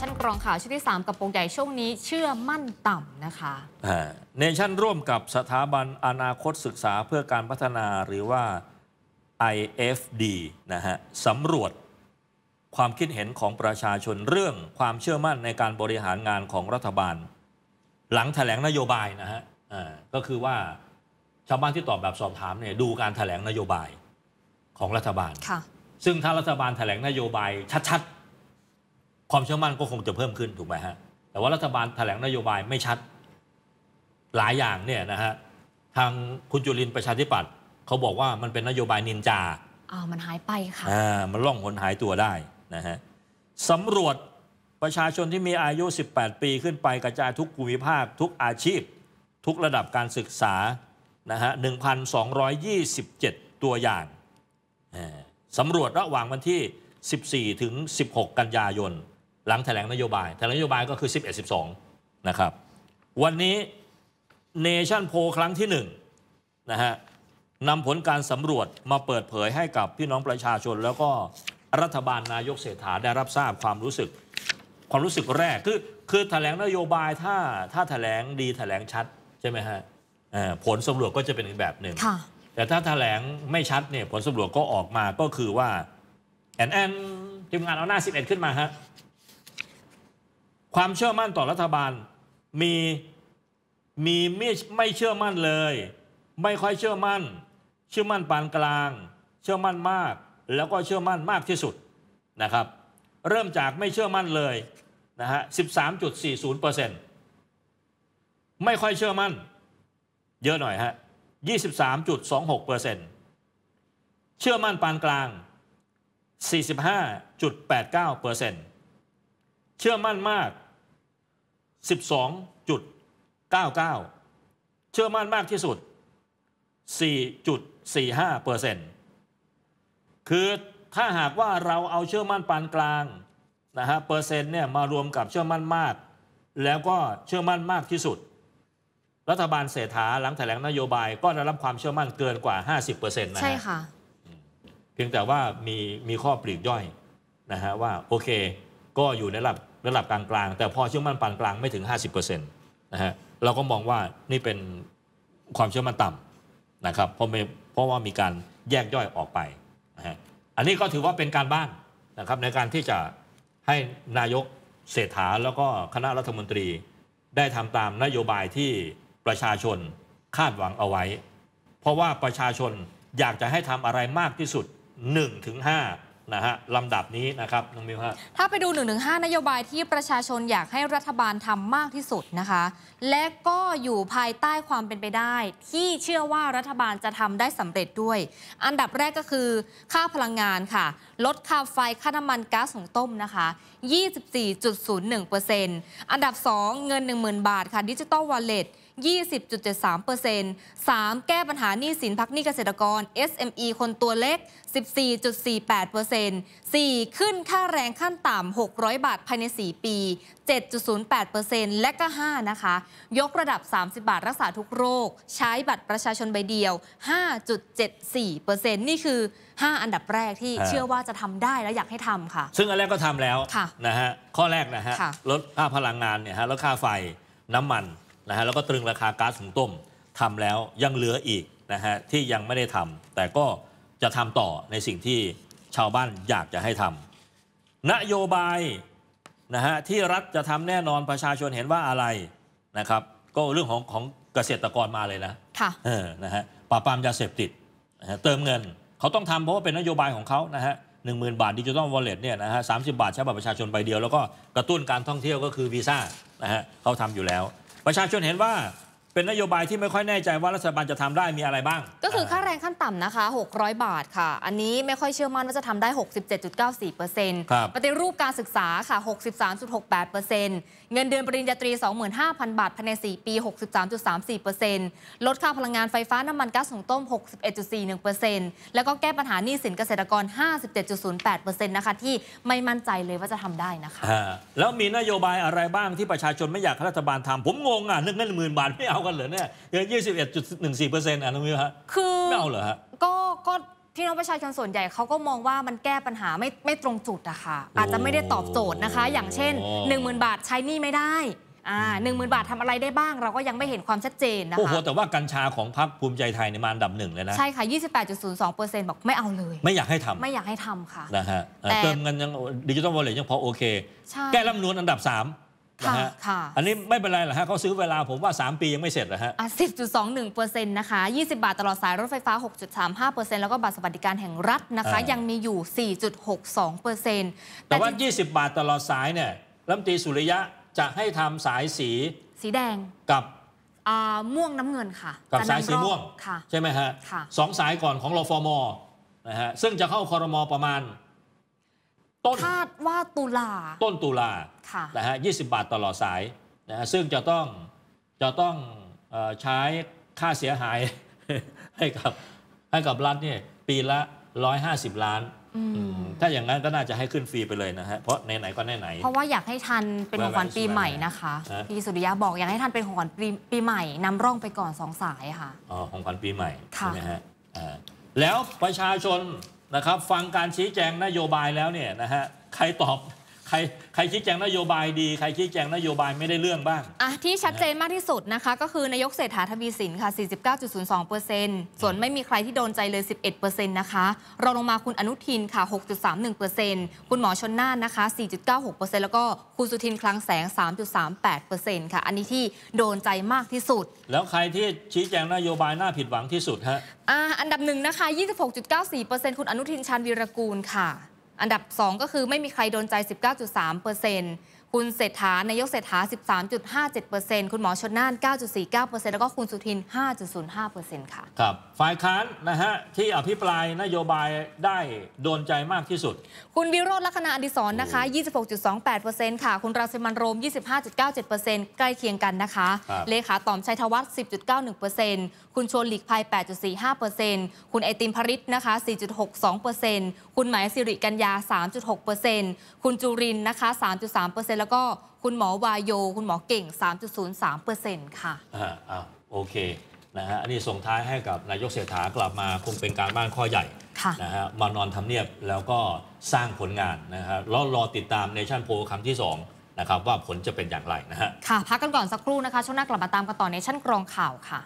ชั้นกรองข่าวชุดที่ 3 กับปงใหญ่ ช่วงนี้เชื่อมั่นต่ำนะคะเนชั่นร่วมกับสถาบันอนาคตศึกษาเพื่อการพัฒนาหรือว่า IFD นะฮะสำรวจความคิดเห็นของประชาชนเรื่องความเชื่อมั่นในการบริหารงานของรัฐบาล หลังถแถลงนโยบายนะฮะก็คือว่าชาวบ้านที่ตอบแบบสอบถามเนี่ยดูการถแถลงนโยบายของรัฐบาลซึ่งถ้ารัฐบาลถแถลงนโยบายชัดๆความเชื่อมั่นก็คงจะเพิ่มขึ้น ถูกไหมฮะ แต่ว่ารัฐบาลแถลงนโยบายไม่ชัดหลายอย่างเนี่ยนะฮะ ทางคุณจุลินประชาธิปัตย์เขาบอกว่ามันเป็นนโยบายนินจา อ้าวมันหายไปค่ะ อ่ามันล่องหนหายตัวได้นะฮะสำรวจประชาชนที่มีอายุ18 ปีขึ้นไปกระจายทุกภูมิภาค ทุกอาชีพ ทุกระดับการศึกษานะฮะ1,227 ตัวอย่างสำรวจระหว่างวันที่ 14ถึง16 กันยายนหลังแถลงนโยบาย แถลงนโยบายก็คือ11 12 นะครับ วันนี้เนชั่นโพครั้งที่ 1 นะฮะนำผลการสำรวจมาเปิดเผยให้กับพี่น้องประชาชน แล้วก็รัฐบาลนายกเศรษฐาได้รับทราบความรู้สึก ความรู้สึกแรกคือคือแถลงนโยบายถ้าถ้าแถลงดีแถลงชัดใช่ไหมฮะผลสำรวจก็จะเป็นอีกแบบหนึ่งแต่ถ้าแถลงไม่ชัดเนี่ยผลสำรวจก็ออกมาก็คือว่าแอนแอนทีมงานเอาหน้า 11 ขึ้นมาฮะความเชื่อมั่นต่อรัฐบาลมีมีไม่ไม่เชื่อมั่นเลย ไม่ค่อยเชื่อมั่น เชื่อมั่นปานกลาง เชื่อมั่นมากแล้วก็เชื่อมั่นมากที่สุดนะครับ เริ่มจากไม่เชื่อมั่นเลยนะฮะ13.40%ไม่ค่อยเชื่อมั่นเยอะหน่อยฮะ23.26%เชื่อมั่นปานกลาง 45.89%เชื่อมั่นมาก 12.99 เชื่อมั่นมากที่สุด 4.45เปอร์เซ็นต์คือถ้าหากว่าเราเอาเชื่อมั่นปานกลางนะฮะเปอร์เซ็นต์เนี่ยมารวมกับเชื่อมั่นมาก แล้วก็เชื่อมั่นมากที่สุด รัฐบาลเศรษฐาหลังแถลงนโยบายก็ได้รับความเชื่อมั่นเกินกว่า 50%เใช่ค่ะเพียงแต่ว่ามีมีข้อปลีกย่อยนะฮะว่าโอเคก็อยู่ในระดับระดับกลางๆ แต่พอเชื่อมั่นปานกลางไม่ถึง 50%นะฮะเราก็มองว่านี่เป็นความเชื่อมั่นต่ำนะครับเพราะเพราะว่ามีการแยกย่อยออกไปนะฮะอันนี้ก็ถือว่าเป็นการบ้านนะครับในการที่จะให้นายกเศรษฐาแล้วก็คณะรัฐมนตรี ได้ทำตามนโยบายที่ประชาชนคาดหวังเอาไว้ เพราะว่าประชาชนอยากจะให้ทำอะไรมากที่สุด 1-5ถึงนะฮะ ลำดับนี้นะครับน้องมิวฮะถ้าไปดู 115นโยบายที่ประชาชนอยากให้รัฐบาลทำมากที่สุดนะคะ และก็อยู่ภายใต้ความเป็นไปได้ ที่เชื่อว่ารัฐบาลจะทำได้สำเร็จด้วย อันดับแรกก็คือค่าพลังงานค่ะ ลดค่าไฟค่าน้ำมันก๊าซสูงต้มนะคะ 24.01%อันดับ 2 เงิน 10,000 บาทค่ะดิจิตอลวอลเล็ต20.73% 3. แก้ปัญหาหนี้สินพักหนี้เกษตรกร SME คนตัวเล็ก 14.48% 4. ขึ้นค่าแรงขั้นต่ำ600 บาทภายใน 4 ปี 7.08%และก็ 5 นะคะ ยกระดับ 30 บาทรักษาทุกโรค ใช้บัตรประชาชนใบเดียว 5.74%นี่คือ 5 อันดับแรกที่เชื่อว่าจะทำได้และอยากให้ทำค่ะ ซึ่งอันแรกก็ทำแล้วะนะฮะข้อแรกนะฮะลดค่าพลังงานเนี่ยฮะลดค่าไฟน้ำมันนะฮะแล้วก็ตรึงราคาก๊าซหุงต้มทำแล้วยังเหลืออีกนะฮะที่ยังไม่ได้ทำ แต่ก็จะทำต่อในสิ่งที่ชาวบ้านอยากจะให้ทำ นโยบายนะฮะที่รัฐจะทำแน่นอนประชาชนเห็นว่าอะไรนะครับก็เรื่องของของเกษตรกรมาเลยนะ ค่ะเออนะฮะปราบปรามยาเสพติด เติมเงิน เขาต้องทำเพราะว่าเป็นนโยบายของเขานะฮะหนึ่งหมื่นบาทดิจิตอลวอลเล็ตเนี่ยนะฮะสาบาทใช้บัตรประชาชนใบเดียวแล้วก็กระตุ้นการท่องเที่ยวก็คือวีซ่านะฮะเขาทำอยู่แล้วประชาชนเห็นว่าเป็นนโยบายที่ไม่ค่อยแน่ใจว่ารัฐบาลจะทำได้มีอะไรบ้าง ก็คือค่าแรงขั้นต่ำนะคะ 600 บาทค่ะ อันนี้ไม่ค่อยเชื่อมั่นว่าจะทำได้ 67.94%ปฏิรูปการศึกษาค่ะ 63.68%เงินเดือนปริญญาตรี 25,000 บาทภายใน4ปี 63.34%ลดค่าพลังงานไฟฟ้าน้ำมันก๊าซสุงต้ม 61.41%แล้วก็แก้ปัญหาหนี้สินเกษตรกร 57.08%นะคะที่ไม่มั่นใจเลยว่าจะทำได้นะคะแล้วมีนโยบายอะไรบ้างที่ประชาชนไม่อยากให้รัฐบาลทำผมงงอ่ะเรื่งเงินหมื่นบาทไม่เอาันเหรอเนี่ยเหนึ่21.14เปอร์เซ็นต์อ่ะน้องมิวฮะคือไม่เอาเหรอฮะก็ก็พี่น้องประชาชนส่วนใหญ่เขาก็มองว่ามันแก้ปัญหาไม่ไม่ตรงจุดอะค่ะ อาจจะไม่ได้ตอบโจทย์นะคะ อย่างเช่น 10,000บาทใช้นี่ไม่ได้หนึ่งหมื่นบาททำอะไรได้บ้างเราก็ยังไม่เห็นความชัดเจนนะคะ โอ้โห แต่ว่ากัญชาของพรรคภูมิใจไทยในมาอันดับหนึ่งเลยนะ ใช่ค่ะ 28.02เปอร์เซ็นต์บอกไม่เอาเลย ไม่อยากให้ทำไม่อยากให้ทำค่ะ นะฮะเติมเงินยังดิจิทัลวอลเล็ตยังพอโอเค แก้รัฐมนวนอันดับ 3นะฮะอันนี้ไม่เป็นไรหรอฮะเขาซื้อเวลาผมว่า 3 ปียังไม่เสร็จหรอฮะสิบจุดสองหนึ่งเปอร์เซ็นต์นะคะยี่สิบาทตลอดสายรถไฟฟ้าหกจุดสามห้าเปอร์เซ็นต์แล้วก็บัตรสวัสดิการแห่งรัฐนะคะยังมีอยู่สี่จุดหกสองเปอร์เซ็นต์แต่ว่า 20 บาทตลอดสายเนี่ยรัฐมตีสุริยะจะให้ทำสายสีสีแดงกับม่วงน้ำเงินค่ะ กับสายสีม่วงใช่ไหมฮะสองสายก่อนของรฟมนะฮะซึ่งจะเข้าคอรมอประมาณต้นคาดว่าตุลา ต้นตุลาค่ะนะฮะยีบาทตลอดสายนะซึ่งจะต้องจะต้องใช้ค่าเสียหายให้กับให้กับรัฐเนี่ยปีละ 150 ล้านถ้าอย่างนั้นก็น่าจะให้ขึ้นฟรีไปเลยนะฮะเพราะไหนๆก็ไหนๆเพราะว่าอยากให้ทันเป็นของขวัญปีใหม่นะคะพี่สุริยะบอกอยากให้ทันเป็นของขวัญปีใหม่นำร่องไปก่อนสองสายค่ะอ๋อของขวัญปีใหม่ใช่ไหมฮะแล้วประชาชนนะครับ ฟังการชี้แจงนโยบายแล้วเนี่ยนะฮะใครตอบใครใครชี้แจงนโยบายดีใครชี้แจงนโยบายไม่ได้เรื่องบ้างอ่ะที่ชัดเจนมากที่สุดนะคะ ก็คือนายกเศรษฐาทวีสินค่ะ 49.02%ส่วนไม่มีใครที่โดนใจเลย 11%นะคะรองลงมาคุณอนุทินค่ะ 6.31%คุณหมอชนน่านนะคะ 4.96%แล้วก็คุณสุทินคลังแสง 3.38%ค่ะ อันนี้ที่โดนใจมากที่สุด แล้วใครที่ชี้แจงนโยบายน่าผิดหวังที่สุดฮะอ่ะอันดับหนึ่งนะคะ 26.94%คุณอนุทินชาญวีรกูลค่ะอันดับ 2 ก็คือไม่มีใครโดนใจ 19.3%เปอร์เซ็นต์คุณเศรษฐานายกเศรษฐา 13.57%คุณหมอชนน่าน 9.49%แล้วก็คุณสุทิน 5.05%ค่ะ ครับฝ่ายค้านนะฮะ ที่อภิปรายนโยบายได้โดนใจมากที่สุด คุณวิโรธลักษณะอดิศรนะคะ 26.28%ค่ะ คุณราศีิมันโรม 25.97%ใกล้เคียงกันนะคะ เลขาต่อมชัยธวัฒน์10.91%คุณชวนหลีกภัย8.45%คุณไอติมพริษนะคะ 4.62%คุณหมายสิริกัญญา 3.6%คุณจุรินนะคะ3.3%แล้วก็คุณหมอวายโย คุณหมอเก่ง 3.03%ค่ะอ่าอ่าโอเคนะฮะ อันนี้ส่งท้ายให้กับนายกเศรษฐากลับมาคงเป็นการบ้านข้อใหญ่นะฮะมานอนทำเนียบแล้วก็สร้างผลงานนะฮะแล้วรอติดตามเนชั่นโพคำังที่2นะครับว่าผลจะเป็นอย่างไรนะฮะ ค่ะพักกันก่อนสักครู่นะคะช่วงหน้ากลับมาตามกันต่อเนชั่นกรองข่าวค่ะ